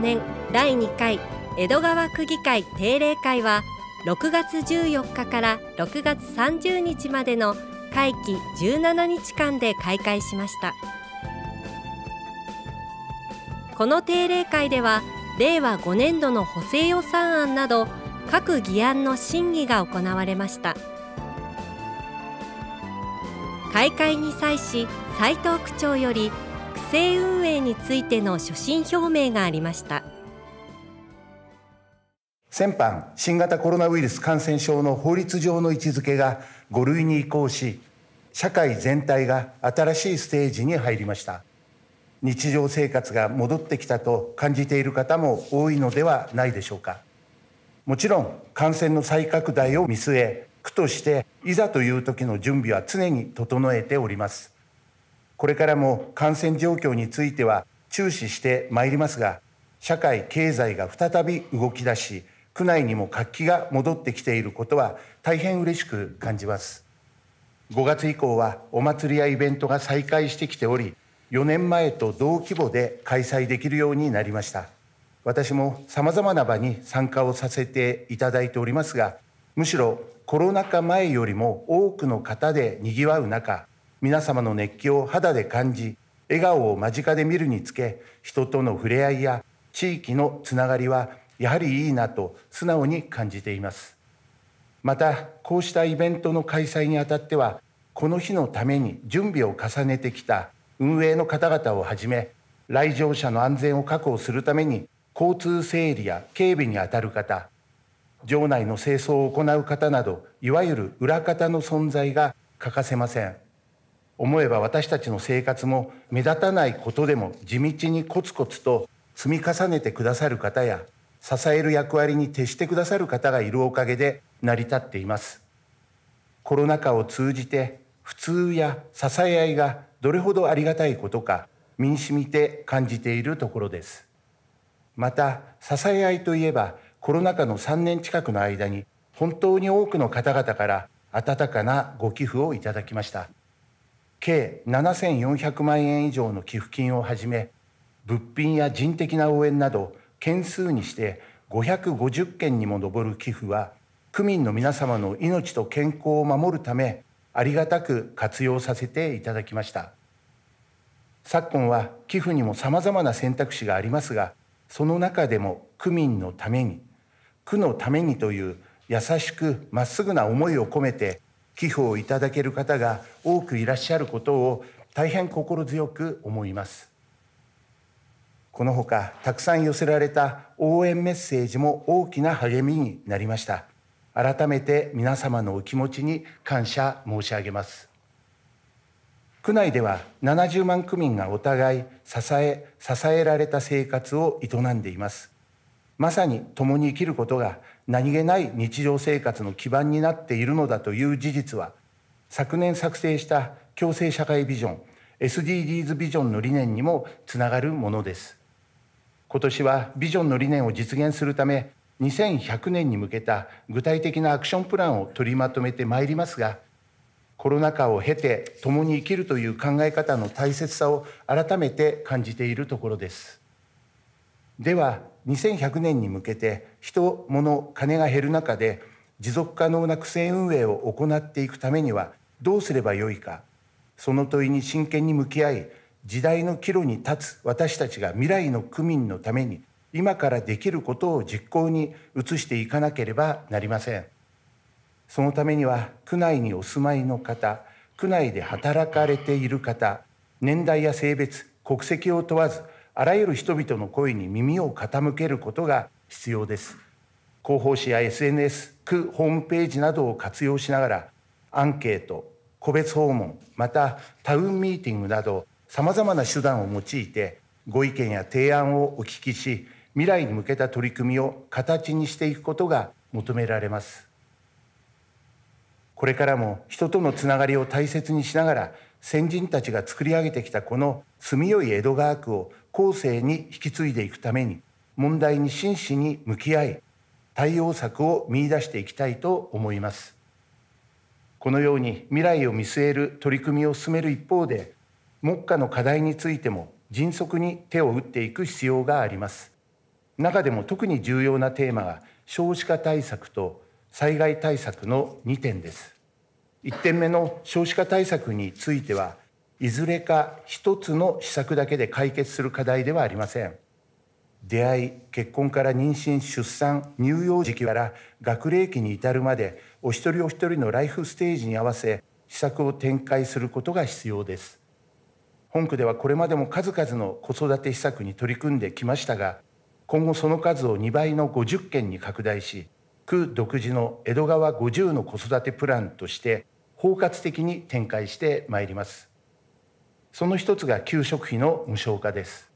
年第2回江戸川区議会定例会は6月14日から6月30日までの会期17日間で開会しましたこの定例会では令和5年度の補正予算案など各議案の審議が行われました開会に際し斉藤区長より「政運営についての所信表明がありました先般新型コロナウイルス感染症の法律上の位置づけが5類に移行し社会全体が新しいステージに入りました日常生活が戻ってきたと感じている方も多いのではないでしょうかもちろん感染の再拡大を見据え区としていざという時の準備は常に整えておりますこれからも感染状況については注視してまいりますが社会経済が再び動き出し区内にも活気が戻ってきていることは大変嬉しく感じます5月以降はお祭りやイベントが再開してきており4年前と同規模で開催できるようになりました私もさまざまな場に参加をさせていただいておりますがむしろコロナ禍前よりも多くの方でにぎわう中皆様の熱気を肌で感じ笑顔を間近で見るにつけ人との触れ合いや地域のつながりはやはりいいなと素直に感じていますまたこうしたイベントの開催にあたってはこの日のために準備を重ねてきた運営の方々をはじめ来場者の安全を確保するために交通整理や警備にあたる方場内の清掃を行う方などいわゆる裏方の存在が欠かせません。思えば私たちの生活も目立たないことでも地道にコツコツと積み重ねてくださる方や支える役割に徹してくださる方がいるおかげで成り立っていますコロナ禍を通じて普通や支え合いがどれほどありがたいことか身にしみて感じているところですまた支え合いといえばコロナ禍の3年近くの間に本当に多くの方々から温かなご寄付をいただきました計7400万円以上の寄付金をはじめ物品や人的な応援など件数にして550件にも上る寄付は区民の皆様の命と健康を守るためありがたく活用させていただきました昨今は寄付にもさまざまな選択肢がありますがその中でも区民のために区のためにという優しくまっすぐな思いを込めて寄付をいただける方が多くいらっしゃることを大変心強く思いますこのほかたくさん寄せられた応援メッセージも大きな励みになりました改めて皆様のお気持ちに感謝申し上げます区内では70万区民がお互い支え支えられた生活を営んでいますまさに共に生きることが何気ない日常生活の基盤になっているのだという事実は昨年作成した共生社会ビジョン SDGs ビジョンの理念にもつながるものです今年はビジョンの理念を実現するため2100年に向けた具体的なアクションプランを取りまとめてまいりますがコロナ禍を経て共に生きるという考え方の大切さを改めて感じているところですでは2100年に向けて人物金が減る中で持続可能な区政運営を行っていくためにはどうすればよいかその問いに真剣に向き合い時代の岐路に立つ私たちが未来の区民のために今からできることを実行に移していかなければなりませんそのためには区内にお住まいの方区内で働かれている方年代や性別国籍を問わずあらゆる人々の声に耳を傾けることが必要です広報誌や SNS 区ホームページなどを活用しながらアンケート個別訪問またタウンミーティングなどさまざまな手段を用いてご意見や提案をお聞きし未来に向けた取り組みを形にしていくことが求められますこれからも人とのつながりを大切にしながら先人たちが作り上げてきたこの住みよい江戸川区を後世に引き継いでいくために問題に真摯に向き合い対応策を見出していきたいと思いますこのように未来を見据える取り組みを進める一方で目下の課題についても迅速に手を打っていく必要があります中でも特に重要なテーマが少子化対策と災害対策の2点です1点目の少子化対策についてはいずれか一つの施策だけで解決する課題ではありません出会い結婚から妊娠出産乳幼児期から学齢期に至るまでお一人お一人のライフステージに合わせ施策を展開することが必要です本区ではこれまでも数々の子育て施策に取り組んできましたが今後その数を2倍の50件に拡大し区独自の江戸川50の子育てプランとして包括的に展開してまいりますその一つが給食費の無償化です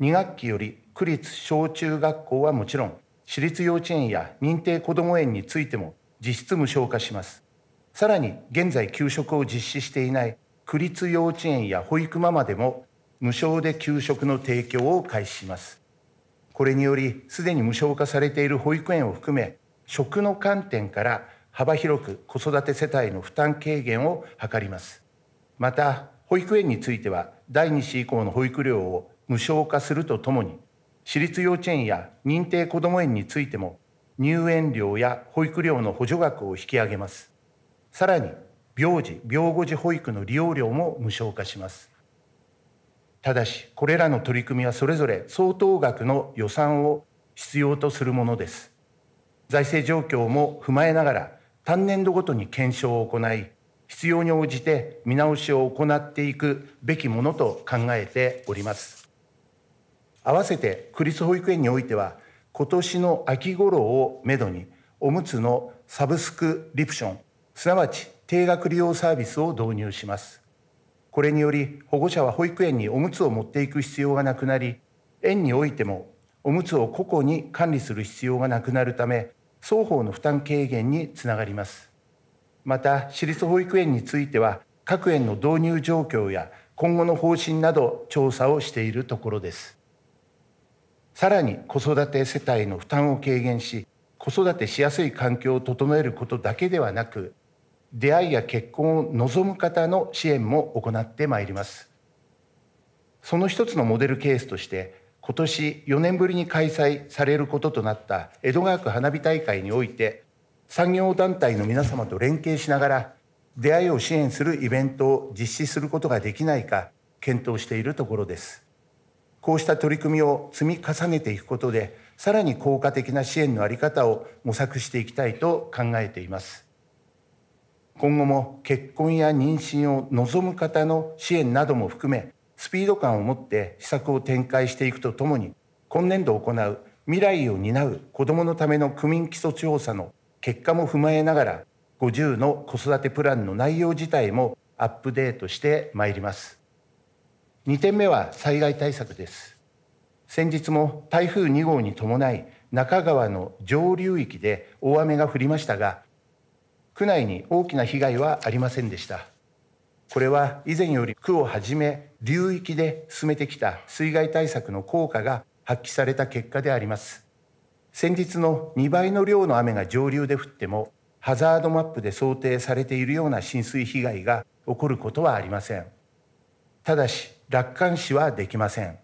2学期より区立小中学校はもちろん私立幼稚園や認定こども園についても実質無償化しますさらに現在給食を実施していない区立幼稚園や保育ママでも無償で給食の提供を開始しますこれによりすでに無償化されている保育園を含め食の観点から幅広く子育て世帯の負担軽減を図りますまた保育園については第2子以降の保育料を無償化するとともに私立幼稚園や認定こども園についても入園料や保育料の補助額を引き上げますさらに病児・病後児保育の利用料も無償化しますただしこれらの取り組みはそれぞれ相当額の予算を必要とするものです財政状況も踏まえながら単年度ごとに検証を行い必要に応じて見直しを行っていくべきものと考えております併せて区立保育園においては今年の秋ごろをめどにおむつのサブスクリプションすなわち定額利用サービスを導入しますこれにより保護者は保育園におむつを持っていく必要がなくなり園においてもおむつを個々に管理する必要がなくなるため双方の負担軽減につながりますまた私立保育園については各園の導入状況や今後の方針など調査をしているところですさらに子育て世帯の負担を軽減し子育てしやすい環境を整えることだけではなく出会いや結婚を望む方の支援も行ってまいりますその一つのモデルケースとして今年4年ぶりに開催されることとなった江戸川区花火大会において産業団体の皆様と連携しながら出会いを支援するイベントを実施することができないか検討しているところですこうした取り組みを積み重ねていくことでさらに効果的な支援の在り方を模索していきたいと考えています今後も結婚や妊娠を望む方の支援なども含めスピード感を持って施策を展開していくとともに今年度行う未来を担う子どものための区民基礎調査の結果も踏まえながら50の子育てプランの内容自体もアップデートしてまいります2点目は災害対策です先日も台風2号に伴い中川の上流域で大雨が降りましたが区内に大きな被害はありませんでしたこれは以前より区をはじめ流域で進めてきた水害対策の効果が発揮された結果であります先日の2倍の量の雨が上流で降ってもハザードマップで想定されているような浸水被害が起こることはありませんただし楽観視はできません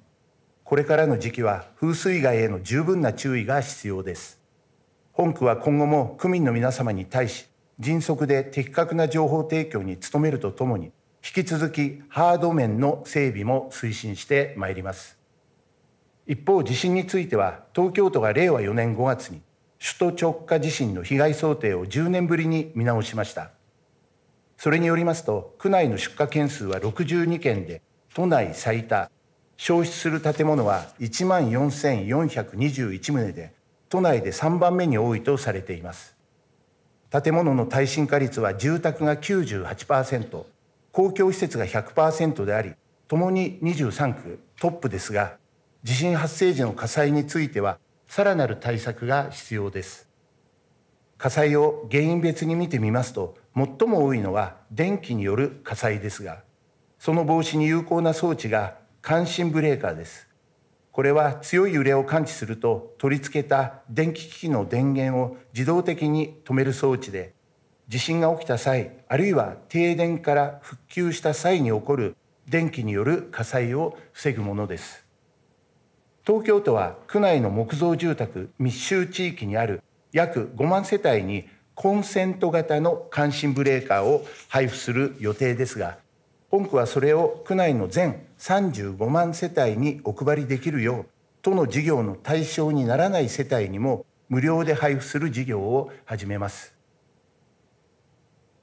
これからの時期は風水害への十分な注意が必要です本区は今後も区民の皆様に対し迅速で的確な情報提供に努めるとともに引き続きハード面の整備も推進してまいります一方地震については東京都が令和4年5月に首都直下地震の被害想定を10年ぶりに見直しましたそれによりますと区内の出火件数は62件で都内最多焼失する建物は1万4421棟で都内で3番目に多いとされています建物の耐震化率は住宅が98%公共施設が100%でありともに23区トップですが地震発生時の火災についてはさらなる対策が必要です火災を原因別に見てみますと最も多いのは電気による火災ですがその防止に有効な装置が感震ブレーカーですこれは強い揺れを感知すると取り付けた電気機器の電源を自動的に止める装置で地震が起きた際あるいは停電から復旧した際に起こる電気による火災を防ぐものです東京都は区内の木造住宅密集地域にある約5万世帯にコンセント型の感震ブレーカーを配布する予定ですが本区はそれを区内の全35万世帯にお配りできるよう都の事業の対象にならない世帯にも無料で配布する事業を始めます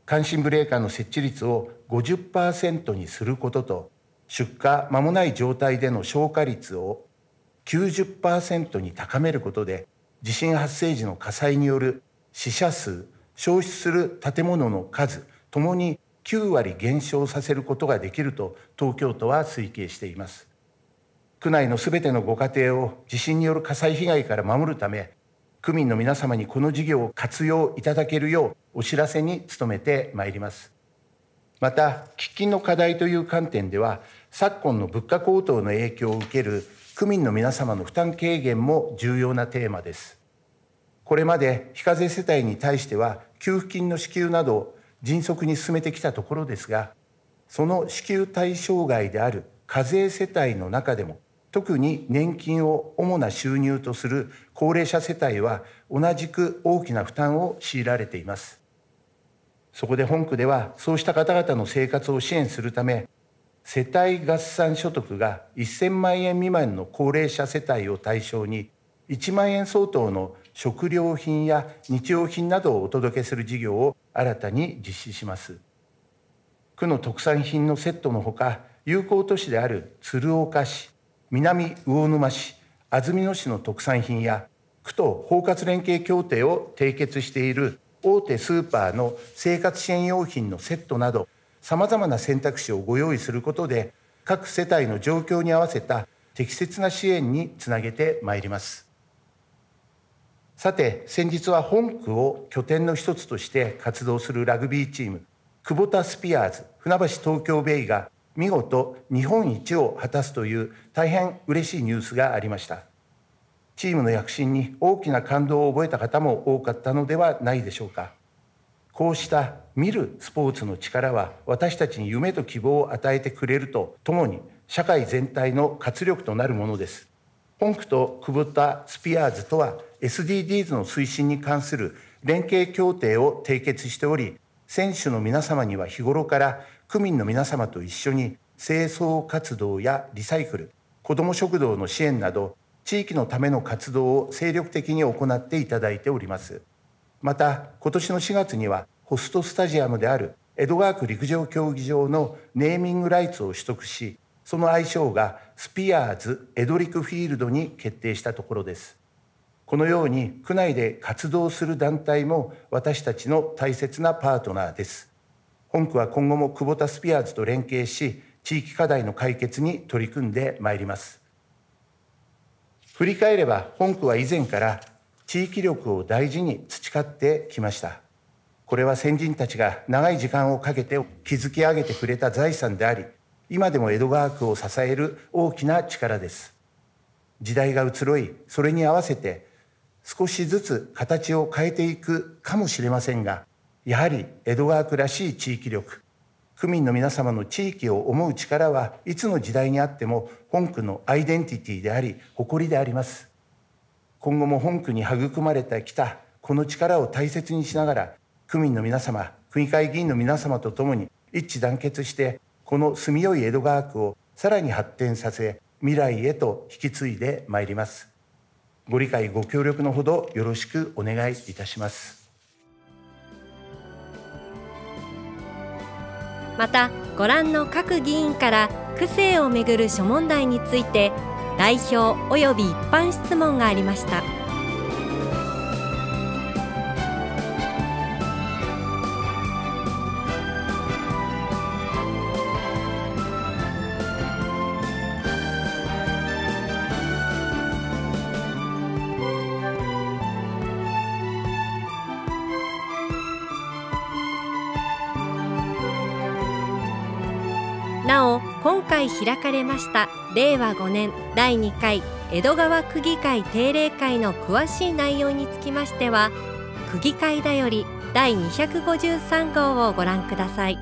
関心ブレーカーの設置率を50%にすることと出荷間もない状態での消火率を90%に高めることで地震発生時の火災による死者数消失する建物の数ともに9割減少させることができると東京都は推計しています区内のすべてのご家庭を地震による火災被害から守るため区民の皆様にこの事業を活用いただけるようお知らせに努めてまいりますまた喫緊の課題という観点では昨今の物価高騰の影響を受ける区民の皆様の負担軽減も重要なテーマですこれまで非課税世帯に対しては給付金の支給などを迅速に進めてきたところですがその支給対象外である課税世帯の中でも特に年金を主な収入とする高齢者世帯は同じく大きな負担を強いられていますそこで本区ではそうした方々の生活を支援するため世帯合算所得が1000万円未満の高齢者世帯を対象に1万円相当の食料品や日用品などをお届けする事業を新たに実施します区の特産品のセットのほか友好都市である鶴岡市南魚沼市安曇野市の特産品や区と包括連携協定を締結している大手スーパーの生活支援用品のセットなどさまざまな選択肢をご用意することで各世帯の状況に合わせた適切な支援につなげてまいりますさて先日は本区を拠点の一つとして活動するラグビーチーム久保田スピアーズ船橋東京ベイが見事日本一を果たすという大変嬉しいニュースがありましたチームの躍進に大きな感動を覚えた方も多かったのではないでしょうかこうした見るスポーツの力は私たちに夢と希望を与えてくれるとともに社会全体の活力となるものです本区とク保タスピアーズとは SDGs の推進に関する連携協定を締結しており選手の皆様には日頃から区民の皆様と一緒に清掃活動やリサイクル子ども食堂の支援など地域のための活動を精力的に行っていただいておりますまた今年の4月にはホストスタジアムである江戸川区陸上競技場のネーミングライツを取得しその愛称がスピアーズエドリクフィールドに決定したところですこのように区内で活動する団体も私たちの大切なパートナーです本区は今後も久保田スピアーズと連携し地域課題の解決に取り組んでまいります振り返れば本区は以前から地域力を大事に培ってきましたこれは先人たちが長い時間をかけて築き上げてくれた財産であり今でも江戸川区を支える大きな力です時代が移ろいそれに合わせて少しずつ形を変えていくかもしれませんがやはり江戸川区らしい地域力区民の皆様の地域を思う力はいつの時代にあっても本区のアイデンティティであり誇りであります今後も本区に育まれてきたこの力を大切にしながら区民の皆様区議会議員の皆様とともに一致団結してこの住みよい江戸川区をさらに発展させ未来へと引き継いでまいりますご理解ご協力のほどよろしくお願いいたしますまたご覧の各議員から区政をめぐる諸問題について代表及び一般質問がありました。今回開かれました令和5年第2回江戸川区議会定例会の詳しい内容につきましては区議会だより第253号をご覧ください